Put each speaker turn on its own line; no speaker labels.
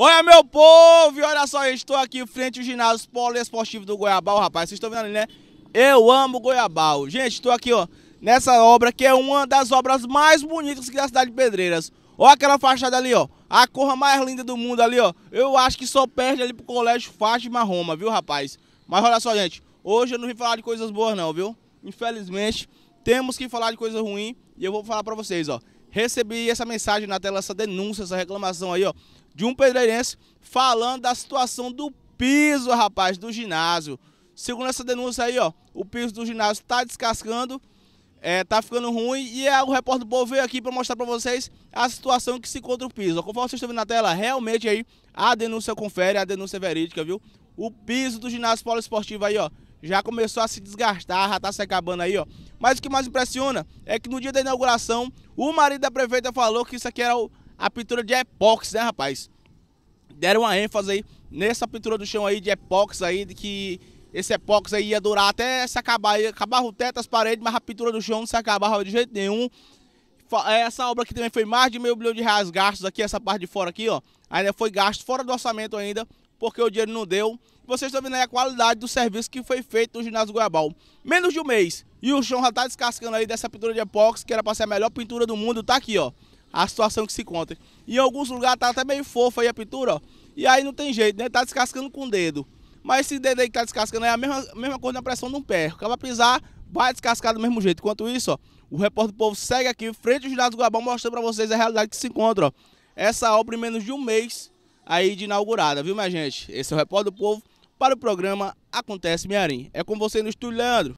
Olha, meu povo, olha só, eu estou aqui frente ao ginásio poliesportivo do Goiabal, rapaz. Vocês estão vendo ali, né? Eu amo Goiabal. Gente, estou aqui, ó, nessa obra que é uma das obras mais bonitas da cidade de Pedreiras. Olha aquela fachada ali, ó. A cor mais linda do mundo ali, ó. Eu acho que só perde ali pro Colégio Fátima Roma, viu, rapaz? Mas olha só, gente. Hoje eu não vim falar de coisas boas, não, viu? Infelizmente, temos que falar de coisa ruim e eu vou falar pra vocês, ó recebi essa mensagem na tela, essa denúncia, essa reclamação aí, ó, de um pedreirense falando da situação do piso, rapaz, do ginásio. Segundo essa denúncia aí, ó, o piso do ginásio está descascando, é, tá ficando ruim e é, o repórter Bo veio aqui para mostrar para vocês a situação que se encontra o piso. conforme vocês estão vendo na tela, realmente aí a denúncia confere, a denúncia é verídica, viu? O piso do ginásio poliesportivo aí, ó, já começou a se desgastar, já está se acabando aí, ó. Mas o que mais impressiona é que no dia da inauguração, o marido da prefeita falou que isso aqui era a pintura de epóxi, né, rapaz? Deram uma ênfase aí nessa pintura do chão aí de epóxi aí, de que esse epóxi aí ia durar até se acabar, ia acabar o teto, as paredes, mas a pintura do chão não se acabava de jeito nenhum. É, essa obra aqui também foi mais de meio bilhão de reais gastos aqui, essa parte de fora aqui, ó. Ainda foi gasto fora do orçamento ainda porque o dinheiro não deu. Vocês estão vendo aí a qualidade do serviço que foi feito no ginásio Goiabal. Menos de um mês. E o chão já está descascando aí dessa pintura de epóxi, que era para ser a melhor pintura do mundo. Tá aqui, ó. A situação que se encontra. Em alguns lugares tá até meio fofa aí a pintura, ó. E aí não tem jeito, né? Tá descascando com o dedo. Mas esse dedo aí que tá descascando é a mesma, mesma coisa na pressão de um pé. Acaba pisar, vai descascar do mesmo jeito. Enquanto isso, ó, o repórter do povo segue aqui, frente ao ginásio do mostrando para vocês a realidade que se encontra, ó. Essa obra em menos de um mês aí de inaugurada, viu, minha gente? Esse é o Repórter do Povo para o programa Acontece Mearim. É com você no estúdio, Leandro.